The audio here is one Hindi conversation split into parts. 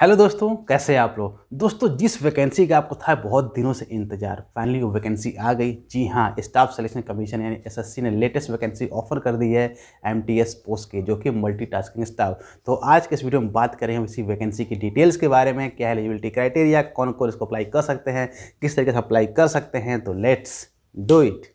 हेलो दोस्तों कैसे हैं आप लोग दोस्तों जिस वैकेंसी का आपको था बहुत दिनों से इंतजार फाइनली वो वैकेंसी आ गई जी हाँ स्टाफ सिलेक्शन कमीशन यानी एसएससी ने लेटेस्ट वैकेंसी ऑफर कर दी है एमटीएस पोस्ट की जो कि मल्टीटास्किंग स्टाफ तो आज के इस वीडियो में बात हम इसी वैकेंसी की डिटेल्स के बारे में क्या एलिजिबिलिटी क्राइटेरिया कौन कौन इसको अप्लाई कर सकते हैं किस तरीके से अप्लाई कर सकते हैं तो लेट्स डू इट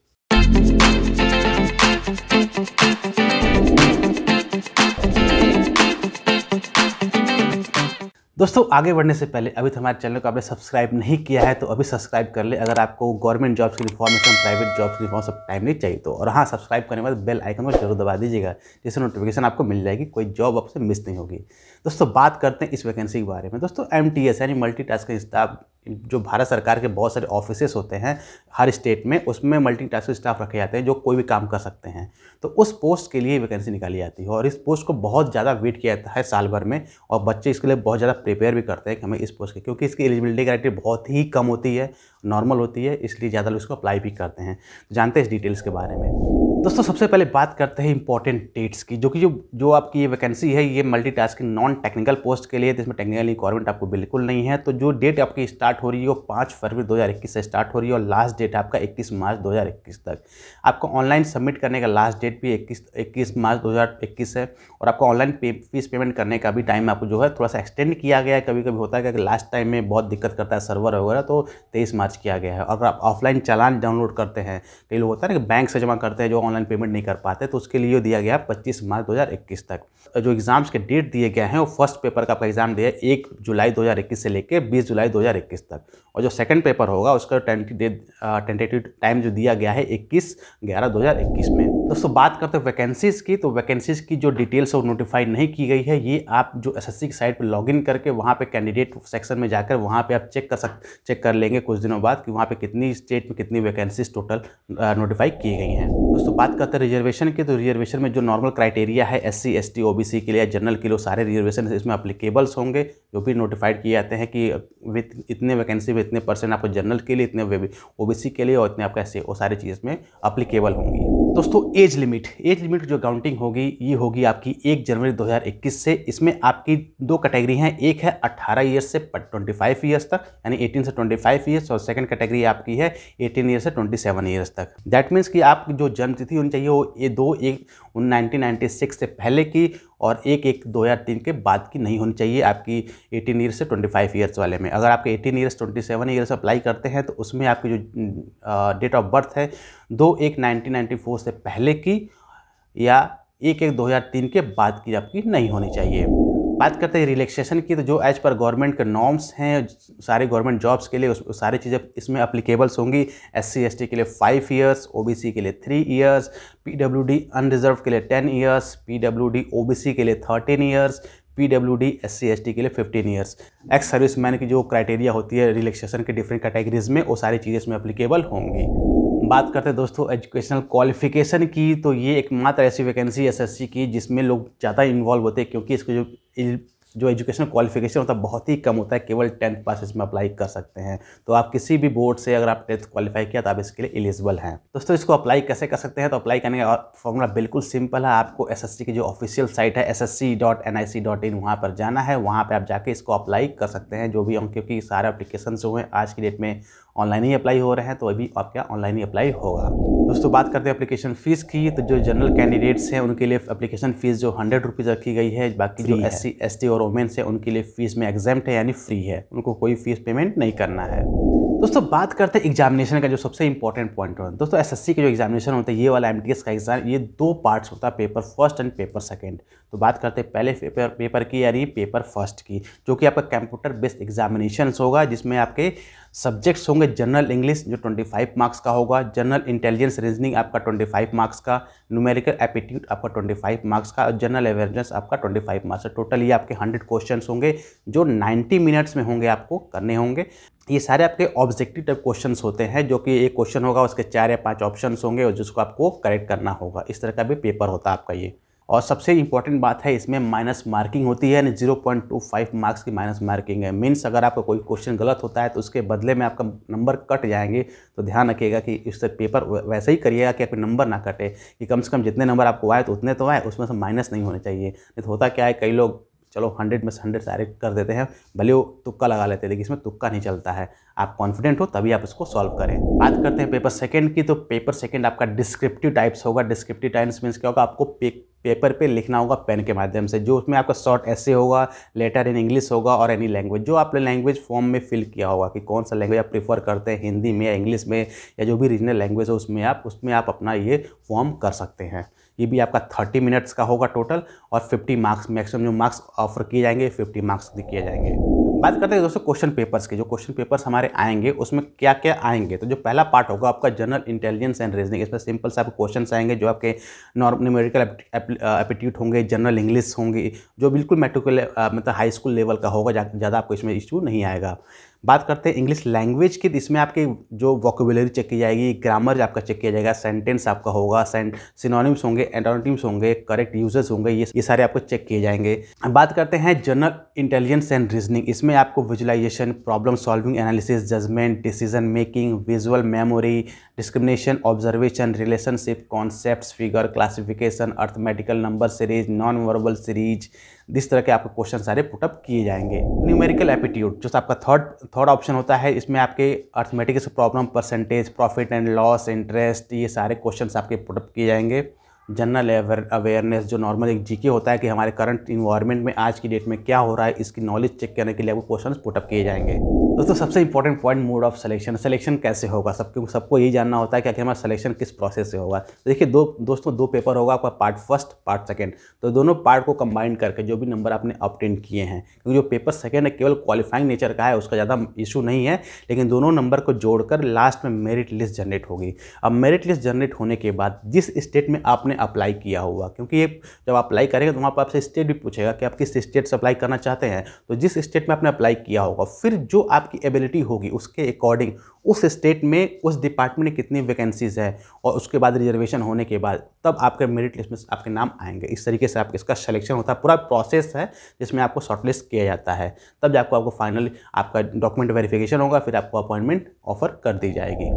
दोस्तों आगे बढ़ने से पहले अभी तो हमारे चैनल को आपने सब्सक्राइब नहीं किया है तो अभी सब्सक्राइब कर ले अगर आपको गवर्नमेंट जॉब्स की इन्फॉर्मेशन प्राइवेट जॉब्स की इन्फॉर्मेशन टाइम नहीं चाहिए तो और हाँ सब्सक्राइब करने के बाद बेल आइकन को जरूर दबा दीजिएगा जिससे नोटिफिकेशन आपको मिल जाएगी कोई जॉब आपसे मिस नहीं होगी दोस्तों बात करते हैं इस वैकेंसी के बारे में दोस्तों एम यानी मल्टी स्टाफ जो भारत सरकार के बहुत सारे ऑफिसेस होते हैं हर स्टेट में उसमें मल्टी टास्क स्टाफ रखे जाते हैं जो कोई भी काम कर सकते हैं तो उस पोस्ट के लिए वैकेंसी निकाली जाती है और इस पोस्ट को बहुत ज़्यादा वेट किया जाता है साल भर में और बच्चे इसके लिए बहुत ज़्यादा प्रिपेयर भी करते हैं कि हमें इस पोस्ट के क्योंकि इसकी एलिजिबिलिटी क्राइटेरिया बहुत ही कम होती है नॉर्मल होती है इसलिए ज़्यादा लोग इसको अप्लाई भी करते हैं जानते हैं इस डिटेल्स के बारे में दोस्तों सबसे पहले बात करते हैं इंपॉर्टेंट डेट्स की जो कि जो जो आपकी ये वैकेंसी है ये मल्टीटास्किंग नॉन टेक्निकल पोस्ट के लिए जिसमें टेक्निकल रिक्वायरमेंट आपको बिल्कुल नहीं है तो जो डेट आपकी स्टार्ट हो रही है वो पाँच फरवरी 2021 से स्टार्ट हो रही है और लास्ट डेट आपका इक्कीस मार्च दो तक आपको ऑनलाइन सबमिट करने का लास्ट डेट भी इक्कीस इक्कीस मार्च दो है और आपको ऑनलाइन पे, फीस पेमेंट करने का भी टाइम आपको जो है थोड़ा सा एक्सटेंड किया गया है कभी कभी होता है कि लास्ट टाइम में बहुत दिक्कत करता है सर्वर वगैरह तो तेईस मार्च किया गया है अगर आप ऑफलाइन चालान डाउनलोड करते हैं कई लोग होता है ना कि बैंक से जमा करते हैं जो ऑनलाइन पेमेंट नहीं कर पाते तो उसके लिए दिया गया पच्चीस मार्च 2021 तक जो एग्ज़ाम्स के डेट दिए गए हैं वो फर्स्ट पेपर का आपका एग्ज़ाम दिया एक जुलाई 2021 से लेकर 20 जुलाई 2021 तक और जो सेकंड पेपर होगा उसका टेंटेटिव टाइम जो दिया गया है इक्कीस ग्यारह दो में दोस्तों बात करते हैं वैकेंसीज़ की तो वैकेंसीज़ की जो डिटेल्स वो नोटिफाई नहीं की गई है ये आप जो एस की साइट पर लॉगिन करके वहाँ पे कैंडिडेट सेक्शन में जाकर वहाँ पे आप चेक कर सक चेक कर लेंगे कुछ दिनों बाद कि वहाँ पे कितनी स्टेट में कितनी वैकेंसीज टोटल नोटिफाई की गई हैं दोस्तों बात करते हैं रिजर्वेशन की तो रिजर्वेशन में जो नॉर्मल क्राइटेरिया है S C S T O B C के लिए जनरल के लिए सारे रिजर्वेशन इसमें अप्लीकेबल्स होंगे जो भी नोटिफाइड किए जाते हैं कि विथ इतने वैकेंसी में इतने परसेंट आपको जनरल के लिए इतने ओ बी सी के लिए और इतने आपका एस सी वो सारी चीज़ इसमें अप्लीकेबल होंगी दोस्तों एज लिमिट एज लिमिट जो काउंटिंग होगी ये होगी आपकी एक जनवरी 2021 से इसमें आपकी दो कैटेगरी हैं एक है 18 ईयर्स से 25 ईयर्स तक यानी 18 से 25 ईयर्स और सेकंड कैटेगरी आपकी है 18 ईयर्स से 27 ईयर्स तक दैट मीन्स कि आप जो जन्मतिथि होनी चाहिए वो ये दो एक उन नाइनटीन से पहले की और एक एक दो या तीन के बाद की नहीं होनी चाहिए आपकी 18 ईयर्स से 25 ईयर्स वाले में अगर आपके 18 ईयर्स 27 ईयर्स अप्लाई करते हैं तो उसमें आपकी जो डेट ऑफ बर्थ है दो एक फोर से पहले की या एक एक तीन के बाद की आपकी नहीं होनी चाहिए बात करते हैं रिलैक्सेशन की तो जो एज पर गवर्नमेंट के नॉर्म्स हैं सारे गवर्नमेंट जॉब्स के लिए उस सारी चीज़ें इसमें अप्लीकेबल्स होंगी एस सी एस टी के लिए five years O B C के लिए three years P W D unreserve के लिए ten years P W D O B C के लिए thirteen years P W D S C S T के लिए fifteen years ex service man की जो क्राइटेरिया होती है रिलैक्सेशन के डिफरेंट कैटेगरीज में वो सारी चीज़ें इसमें अप्लीकेबल होंगी बात करते हैं दोस्तों एजुकेशनल क्वालिफिकेशन की तो ये एकमात्र ऐसी वैकेंसी एसएससी की जिसमें लोग ज़्यादा इन्वॉल्व होते हैं क्योंकि इसके जो जो एजुकेशन क्वालिफिकेशन होता है बहुत ही कम होता है केवल टेंथ पास इसमें अप्लाई कर सकते हैं तो आप किसी भी बोर्ड से अगर आप टेंथ क्वालिफाई किया तो आप इसके लिए एलिजिबल हैं दोस्तों इसको अप्लाई कैसे कर सकते हैं तो अप्लाई करने का फॉर्मूला बिल्कुल सिंपल है आपको एस की जो ऑफिशियल साइट है S S C dot N I C dot in वहाँ पर जाना है वहाँ पर आप जाके इसको अप्लाई कर सकते हैं जो भी हम क्योंकि सारे अप्लीकेशन जो हैं आज की डेट में ऑनलाइन ही अप्लाई हो रहे हैं तो अभी आपका ऑनलाइन ही अप्लाई होगा दोस्तों बात करते हैं अपलीकेशन फ़ीस की तो जो जनरल कैंडिडेट्स हैं उनके लिए अपलीकेशन फ़ीस जो हंड्रेड रुपीज़ रखी गई है बाकी जो एस सी एस टी और और वोमेन्स है उनके लिए फ़ीस में एग्जाम है यानी फ्री है उनको कोई फ़ीस पेमेंट नहीं करना है दोस्तों बात करते हैं एग्जामिनेशन का जो सबसे इंपॉर्टेंट पॉइंट होता है दोस्तों एसएससी के जो एग्जामिनेशन होता है ये वाला एमटीएस का एग्जाम ये दो पार्ट्स होता है paper first and paper second तो बात करते हैं पहले पेपर पेपर की यानी पेपर फर्स्ट की जो कि आपका कंप्यूटर बेस्ड एग्जामिनेशन होगा जिसमें आपके सब्जेक्ट्स होंगे जनरल इंग्लिश जो 25 मार्क्स का होगा जनरल इंटेलिजेंस रीजनिंग आपका 25 मार्क्स का न्यूमेरिकल एप्टीट्यूड आपका 25 मार्क्स का और जनरल अवेयरनेस आपका 25 मार्क्स का टोटल ये आपके 100 क्वेश्चंस होंगे जो 90 मिनट्स में होंगे आपको करने होंगे ये सारे आपके ऑब्जेक्टिव टाइप क्वेश्चन होते हैं जो कि एक क्वेश्चन होगा उसके चार या पाँच ऑप्शन होंगे और जिसको आपको करेक्ट करना होगा इस तरह का भी पेपर होता है आपका ये और सबसे इंपॉर्टेंट बात है इसमें माइनस मार्किंग होती है zero point two five marks की माइनस मार्किंग है मीन्स अगर आपका कोई क्वेश्चन गलत होता है तो उसके बदले में आपका नंबर कट जाएंगे तो ध्यान रखिएगा कि इससे पेपर वैसे ही करिएगा कि आपके नंबर ना कटे कि कम से कम जितने नंबर आपको आए तो उतने तो आए उसमें से माइनस नहीं होने चाहिए नहीं तो होता क्या है कई लोग चलो हंड्रेड में हंड्रेड सारे कर देते हैं भले वो तुक्का लगा लेते हैं लेकिन इसमें तुक्का नहीं चलता है आप कॉन्फिडेंट हो तभी आप इसको सॉल्व करें बात करते हैं पेपर सेकेंड की तो पेपर सेकेंड आपका डिस्क्रिप्टिव टाइप्स होगा डिस्क्रिप्टिव टाइप्स मीन्स क्या होगा आपको पेपर पे लिखना होगा पेन के माध्यम से जो उसमें आपका शॉर्ट ऐसे होगा लेटर इन इंग्लिश होगा और एनी लैंग्वेज जो आपने लैंग्वेज फॉर्म में फिल किया होगा कि कौन सा लैंग्वेज आप प्रीफर करते हैं हिंदी में या इंग्लिश में या जो भी रीजनल लैंग्वेज हो उसमें आप उसमें आप अपना ये फॉर्म कर सकते हैं ये भी आपका थर्टी मिनट्स का होगा टोटल और फिफ्टी मार्क्स मैक्सिमम जो मार्क्स ऑफर किए जाएंगे फिफ्टी मार्क्स किए जाएंगे बात करते हैं दोस्तों क्वेश्चन पेपर्स की जो क्वेश्चन पेपर्स हमारे आएंगे उसमें क्या क्या आएंगे तो जो पहला पार्ट होगा आपका जनरल इंटेलिजेंस एंड रीजनिंग इसमें सिंपल से आपके क्वेश्चन आएंगे जो आपके नॉर्मल न्यूमेरिकल एप्टीट्यूड होंगे जनरल इंग्लिश होंगे जो बिल्कुल मेट्रिकुलर मतलब हाई स्कूल लेवल का होगा ज़्यादा आपको इसमें इश्यू नहीं आएगा बात करते हैं इंग्लिश लैंग्वेज की तो इसमें आपकी जो वॉकबुलरी चेक की जाएगी ग्रामर आपका चेक किया जाएगा सेंटेंस आपका होगा सिनोनिम्स होंगे एंटोनिम्स होंगे करेक्ट यूजेस होंगे ये ये सारे आपको चेक किए जाएंगे बात करते हैं जनरल इंटेलिजेंस एंड रीजनिंग इसमें आपको visualisation problem solving analysis judgement decision making visual memory discrimination observation relationship concept figure classification arithmetical number series non verbal series इस तरह के आपके क्वेश्चन सारे पुटअप किए जाएंगे न्यूमेरिकल एप्टीट्यूड जो आपका थर्ड थर्ड ऑप्शन होता है इसमें आपके arithmetics problem percentage profit and loss interest ये सारे क्वेश्चन आपके पुटअप किए जाएंगे जनरल अवेयरनेस जो नॉर्मल एक जीके होता है कि हमारे करंट इन्वायरमेंट में आज की डेट में क्या हो रहा है इसकी नॉलेज चेक करने के लिए आपको क्वेश्चन पुटअप किए जाएंगे दोस्तों सबसे important point mode of selection selection कैसे होगा सब क्योंकि सबको यही जानना होता है कि आखिर हमारा सिलेक्शन किस प्रोसेस से होगा तो देखिए दो दोस्तों दो पेपर होगा आपका पार्ट फर्स्ट पार्ट सेकेंड तो दोनों पार्ट को कंबाइन करके जो भी नंबर आपने ऑप्टेन किए हैं क्योंकि जो पेपर सेकेंड है केवल क्वालिफाइंग नेचर का है उसका ज़्यादा इशू नहीं है लेकिन दोनों नंबर को जोड़कर लास्ट में मेरिट लिस्ट जनरेट होगी अब मेरिट लिस्ट जनरेट होने के बाद जिस स्टेट में आपने अप्लाई किया होगा क्योंकि ये जब अप्लाई करेंगे तो वहाँ पर आपसे स्टेट भी पूछेगा कि आप किस स्टेट से अप्लाई करना चाहते हैं तो जिस स्टेट में आपने अप्लाई किया होगा फिर जो आप आपकी एबिलिटी होगी उसके अकॉर्डिंग उस स्टेट में उस डिपार्टमेंट में कितनी वैकेंसीज है और उसके बाद रिजर्वेशन होने के बाद तब आपके मेरिट लिस्ट में आपके नाम आएंगे इस तरीके से आपके इसका सलेक्शन होता है पूरा प्रोसेस है जिसमें आपको शॉर्टलिस्ट किया जाता है तब जाकर आपको फाइनल आपका डॉक्यूमेंट वेरिफिकेशन होगा फिर आपको अपॉइंटमेंट ऑफर कर दी जाएगी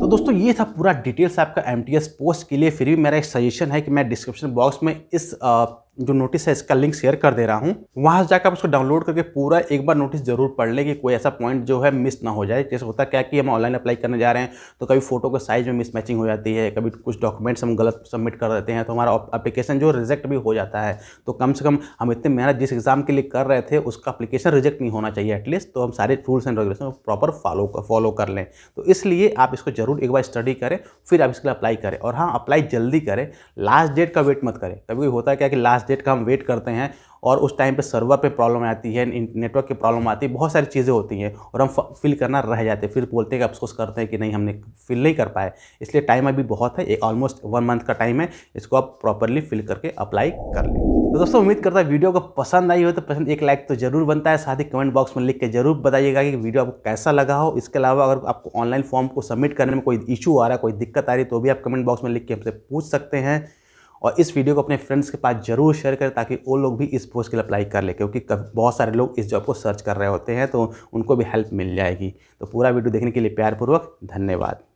तो दोस्तों ये था पूरा डिटेल्स आपका एम पोस्ट के लिए फिर भी मेरा एक सजेशन है कि मैं डिस्क्रिप्शन बॉक्स में इस आ, जो नोटिस है इसका लिंक शेयर कर दे रहा हूँ वहाँ से जाकर आप उसको डाउनलोड करके पूरा एक बार नोटिस जरूर पढ़ लें कि कोई ऐसा पॉइंट जो है मिस ना हो जाए जैसे होता क्या कि हम ऑनलाइन अप्लाई करने जा रहे हैं तो कभी फोटो के साइज में मिस हो जाती है कभी कुछ डॉक्यूमेंट्स हम गलत सबमिट कर देते हैं तो हमारा अप्लीकेशन जो रिजेक्ट भी हो जाता है तो कम से कम हम इतने मेहनत जिस एग्ज़ाम के लिए कर रहे थे उसका अप्लीकेशन रिजेक्ट नहीं होना चाहिए एटलीस्ट तो हम सारे rules and regulation proper follow follow कर लें तो इसलिए आप इसको जरूर एक बार स्टडी करें फिर आप इसके लिए अप्लाई करें और हाँ अप्लाई जल्दी करें लास्ट डेट का वेट मत करें कभी होता है क्या कि लास्ट लास्ट डेट का हम वेट करते हैं और उस टाइम पे सर्वर पे प्रॉब्लम आती है नेटवर्क की प्रॉब्लम आती है बहुत सारी चीज़ें होती हैं और हम फिल करना रह जाते हैं फिर बोलते हैं कि अफसोस करते हैं कि नहीं हमने फिल नहीं कर पाए इसलिए टाइम अभी बहुत है एक ऑलमोस्ट वन मंथ का टाइम है इसको आप प्रॉपरली फिल करके अप्लाई कर लें तो दोस्तों उम्मीद करता है वीडियो को पसंद आई हो तो पसंद एक लाइक तो जरूर बनता है साथ ही कमेंट बॉक्स में लिख के जरूर बताइएगा कि वीडियो आपको कैसा लगा हो इसके अलावा अगर आपको ऑनलाइन फॉर्म को सबमिट करने में कोई इशू आ रहा है कोई दिक्कत आ रही है तो भी आप कमेंट बॉक्स में लिख के हमसे पूछ सकते हैं और इस वीडियो को अपने फ्रेंड्स के पास जरूर शेयर करें ताकि वो लोग भी इस पोस्ट के लिए अप्लाई कर ले क्योंकि बहुत सारे लोग इस जॉब को सर्च कर रहे होते हैं तो उनको भी हेल्प मिल जाएगी तो पूरा वीडियो देखने के लिए प्यारपूर्वक धन्यवाद